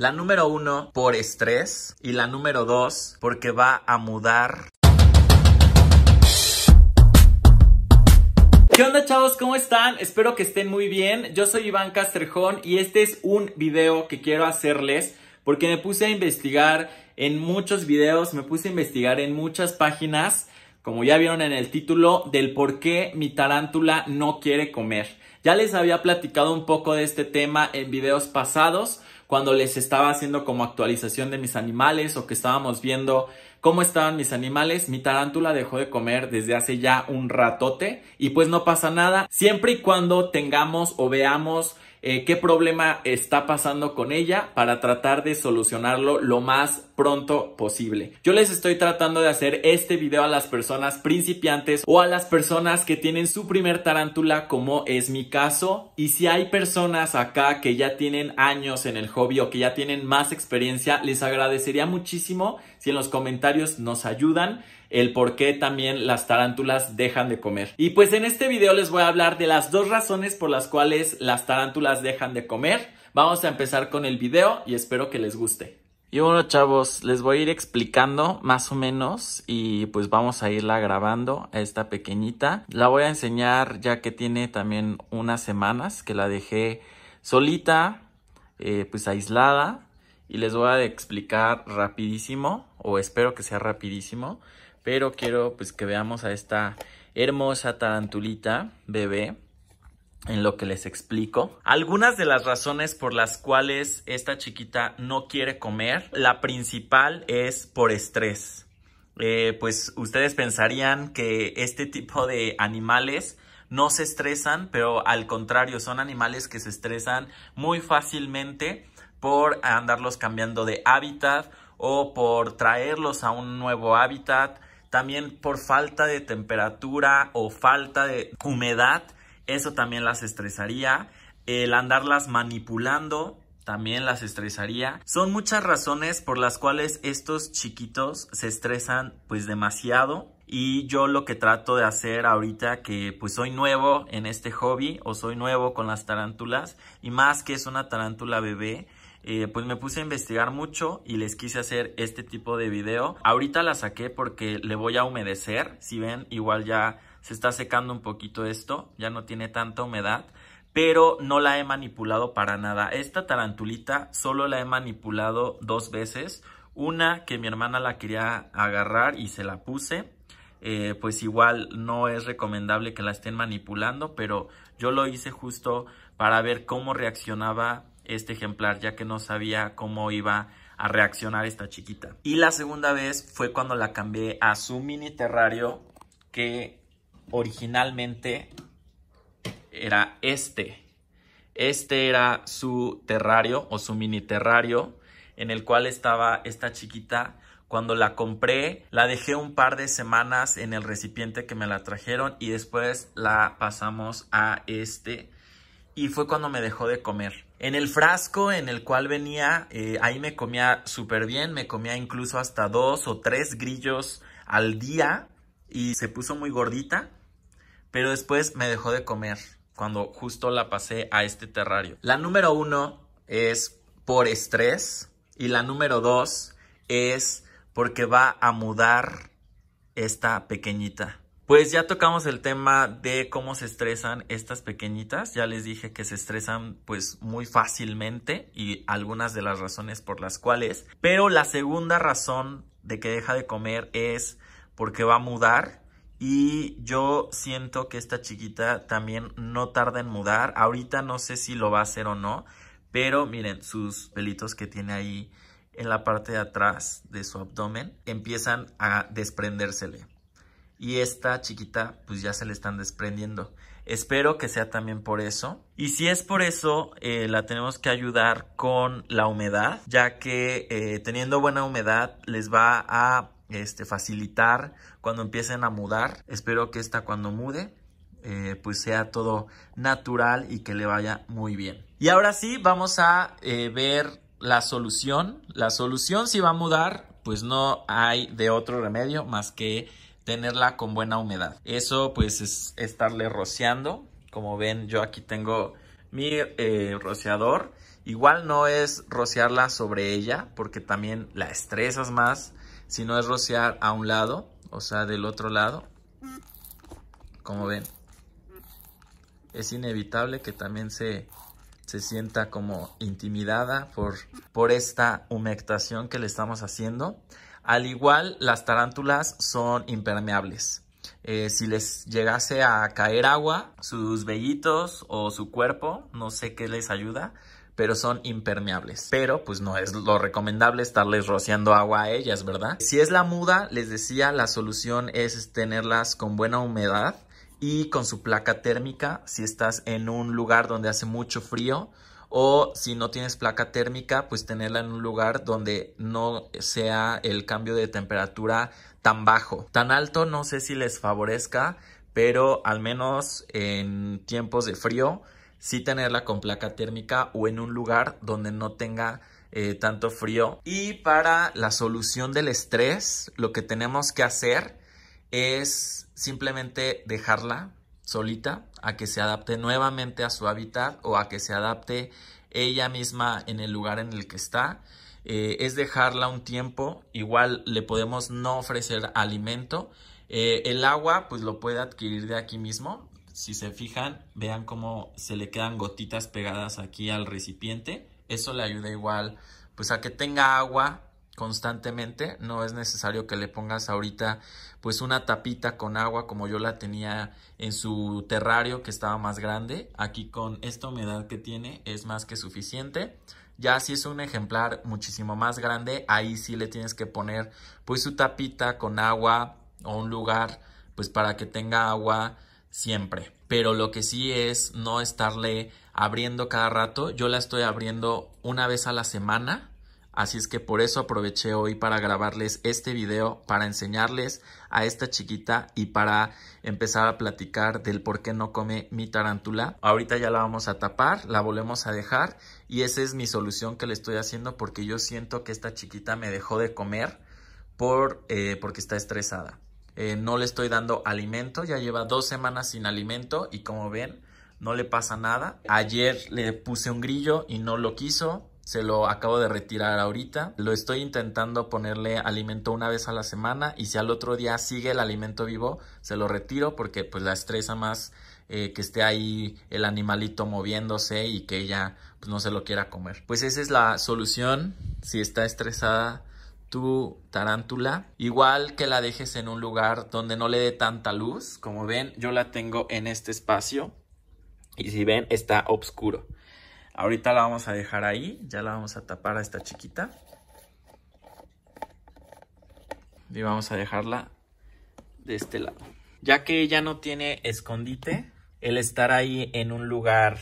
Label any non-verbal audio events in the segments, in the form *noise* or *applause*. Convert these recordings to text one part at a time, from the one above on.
La número uno por estrés y la número dos porque va a mudar ¿Qué onda chavos? ¿Cómo están? Espero que estén muy bien. Yo soy Iván Castrejón y este es un video que quiero hacerles porque me puse a investigar en muchos videos, me puse a investigar en muchas páginas, como ya vieron en el título, del por qué mi tarántula no quiere comer. Ya les había platicado un poco de este tema en videos pasados, cuando les estaba haciendo como actualización de mis animales o que estábamos viendo cómo estaban mis animales, mi tarántula dejó de comer desde hace ya un ratote y pues no pasa nada, siempre y cuando tengamos o veamos eh, qué problema está pasando con ella para tratar de solucionarlo lo más pronto posible. Yo les estoy tratando de hacer este video a las personas principiantes o a las personas que tienen su primer tarántula como es mi caso y si hay personas acá que ya tienen años en el hobby o que ya tienen más experiencia les agradecería muchísimo si en los comentarios nos ayudan el por qué también las tarántulas dejan de comer. Y pues en este video les voy a hablar de las dos razones por las cuales las tarántulas dejan de comer. Vamos a empezar con el video y espero que les guste. Y bueno chavos, les voy a ir explicando más o menos y pues vamos a irla grabando a esta pequeñita. La voy a enseñar ya que tiene también unas semanas que la dejé solita, eh, pues aislada y les voy a explicar rapidísimo o espero que sea rapidísimo pero quiero pues que veamos a esta hermosa tarantulita bebé en lo que les explico. Algunas de las razones por las cuales esta chiquita no quiere comer, la principal es por estrés. Eh, pues ustedes pensarían que este tipo de animales no se estresan, pero al contrario, son animales que se estresan muy fácilmente por andarlos cambiando de hábitat o por traerlos a un nuevo hábitat también por falta de temperatura o falta de humedad, eso también las estresaría. El andarlas manipulando también las estresaría. Son muchas razones por las cuales estos chiquitos se estresan pues demasiado y yo lo que trato de hacer ahorita que pues soy nuevo en este hobby o soy nuevo con las tarántulas y más que es una tarántula bebé eh, pues me puse a investigar mucho y les quise hacer este tipo de video. Ahorita la saqué porque le voy a humedecer, si ven igual ya se está secando un poquito esto, ya no tiene tanta humedad pero no la he manipulado para nada. Esta tarantulita solo la he manipulado dos veces. Una que mi hermana la quería agarrar y se la puse. Eh, pues igual no es recomendable que la estén manipulando, pero yo lo hice justo para ver cómo reaccionaba este ejemplar ya que no sabía cómo iba a reaccionar esta chiquita. Y la segunda vez fue cuando la cambié a su mini terrario que originalmente era este. Este era su terrario o su mini terrario en el cual estaba esta chiquita. Cuando la compré, la dejé un par de semanas en el recipiente que me la trajeron y después la pasamos a este y fue cuando me dejó de comer. En el frasco en el cual venía, eh, ahí me comía súper bien, me comía incluso hasta dos o tres grillos al día y se puso muy gordita, pero después me dejó de comer cuando justo la pasé a este terrario. La número uno es por estrés y la número dos es porque va a mudar esta pequeñita. Pues ya tocamos el tema de cómo se estresan estas pequeñitas. Ya les dije que se estresan pues muy fácilmente y algunas de las razones por las cuales. Pero la segunda razón de que deja de comer es porque va a mudar. Y yo siento que esta chiquita también no tarda en mudar. Ahorita no sé si lo va a hacer o no. Pero miren sus pelitos que tiene ahí en la parte de atrás de su abdomen empiezan a desprendérsele y esta chiquita pues ya se le están desprendiendo. Espero que sea también por eso. Y si es por eso, eh, la tenemos que ayudar con la humedad, ya que eh, teniendo buena humedad les va a este, facilitar cuando empiecen a mudar. Espero que esta cuando mude eh, pues sea todo natural y que le vaya muy bien. Y ahora sí, vamos a ver la solución. La solución si va a mudar, pues no hay de otro remedio más que tenerla con buena humedad. Eso pues es estarle rociando. Como ven yo aquí tengo mi eh, rociador. Igual no es rociarla sobre ella porque también la estresas más. Si no es rociar a un lado, o sea del otro lado. Como ven. Es inevitable que también se, se sienta como intimidada por, por esta humectación que le estamos haciendo. Al igual, las tarántulas son impermeables. Eh, si les llegase a caer agua, sus vellitos o su cuerpo, no sé qué les ayuda, pero son impermeables. Pero pues no es lo recomendable estarles rociando agua a ellas, ¿verdad? Si es la muda, les decía, la solución es tenerlas con buena humedad y con su placa térmica si estás en un lugar donde hace mucho frío o si no tienes placa térmica pues tenerla en un lugar donde no sea el cambio de temperatura tan bajo tan alto no sé si les favorezca pero al menos en tiempos de frío sí tenerla con placa térmica o en un lugar donde no tenga eh, tanto frío y para la solución del estrés lo que tenemos que hacer es simplemente dejarla solita a que se adapte nuevamente a su hábitat o a que se adapte ella misma en el lugar en el que está. Eh, es dejarla un tiempo, igual le podemos no ofrecer alimento. Eh, el agua pues lo puede adquirir de aquí mismo. Si se fijan, vean cómo se le quedan gotitas pegadas aquí al recipiente. Eso le ayuda igual pues a que tenga agua constantemente, no es necesario que le pongas ahorita pues una tapita con agua como yo la tenía en su terrario que estaba más grande, aquí con esta humedad que tiene es más que suficiente. Ya si es un ejemplar muchísimo más grande, ahí sí le tienes que poner pues su tapita con agua o un lugar pues para que tenga agua siempre. Pero lo que sí es no estarle abriendo cada rato. Yo la estoy abriendo una vez a la semana Así es que por eso aproveché hoy para grabarles este video, para enseñarles a esta chiquita y para empezar a platicar del por qué no come mi tarántula. Ahorita ya la vamos a tapar, la volvemos a dejar y esa es mi solución que le estoy haciendo porque yo siento que esta chiquita me dejó de comer eh, porque está estresada. Eh, no le estoy dando alimento, ya lleva dos semanas sin alimento y como ven no le pasa nada. Ayer le puse un grillo y no lo quiso, se lo acabo de retirar ahorita. Lo estoy intentando ponerle alimento una vez a la semana y si al otro día sigue el alimento vivo, se lo retiro porque pues la estresa más eh, que esté ahí el animalito moviéndose y que ella pues, no se lo quiera comer. Pues esa es la solución si está estresada tu tarántula. Igual que la dejes en un lugar donde no le dé tanta luz. Como ven, yo la tengo en este espacio. Y si ven, está oscuro. Ahorita la vamos a dejar ahí, ya la vamos a tapar a esta chiquita. Y vamos a dejarla de este lado. Ya que ella no tiene escondite, el estar ahí en un lugar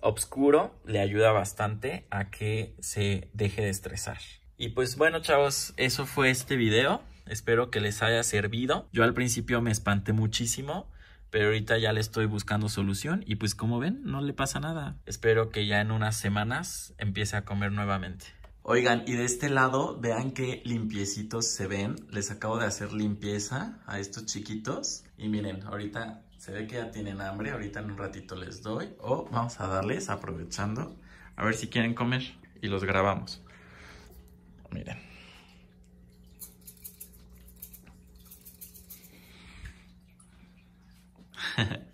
oscuro le ayuda bastante a que se deje de estresar. Y pues bueno chavos, eso fue este video. Espero que les haya servido. Yo al principio me espanté muchísimo pero ahorita ya le estoy buscando solución y pues como ven, no le pasa nada. Espero que ya en unas semanas empiece a comer nuevamente. Oigan, y de este lado, vean qué limpiecitos se ven. Les acabo de hacer limpieza a estos chiquitos. Y miren, ahorita se ve que ya tienen hambre. Ahorita en un ratito les doy. O vamos a darles, aprovechando, a ver si quieren comer. Y los grabamos. Miren. *laughs*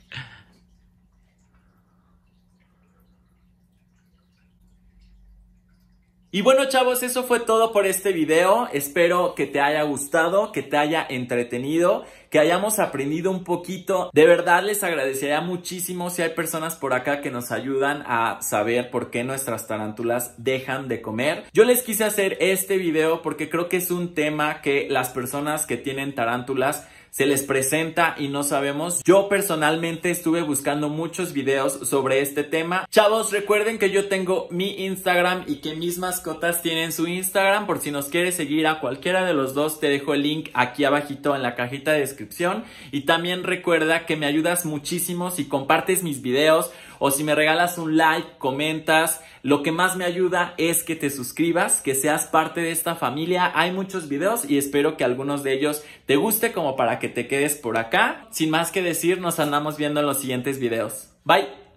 Y bueno chavos, eso fue todo por este video. Espero que te haya gustado, que te haya entretenido que hayamos aprendido un poquito. De verdad les agradecería muchísimo si hay personas por acá que nos ayudan a saber por qué nuestras tarántulas dejan de comer. Yo les quise hacer este video porque creo que es un tema que las personas que tienen tarántulas se les presenta y no sabemos. Yo personalmente estuve buscando muchos videos sobre este tema. Chavos, recuerden que yo tengo mi Instagram y que mis mascotas tienen su Instagram. Por si nos quieres seguir a cualquiera de los dos, te dejo el link aquí abajito en la cajita de descripción y también recuerda que me ayudas muchísimo si compartes mis videos o si me regalas un like, comentas. Lo que más me ayuda es que te suscribas, que seas parte de esta familia. Hay muchos videos y espero que algunos de ellos te guste como para que te quedes por acá. Sin más que decir, nos andamos viendo en los siguientes videos. Bye.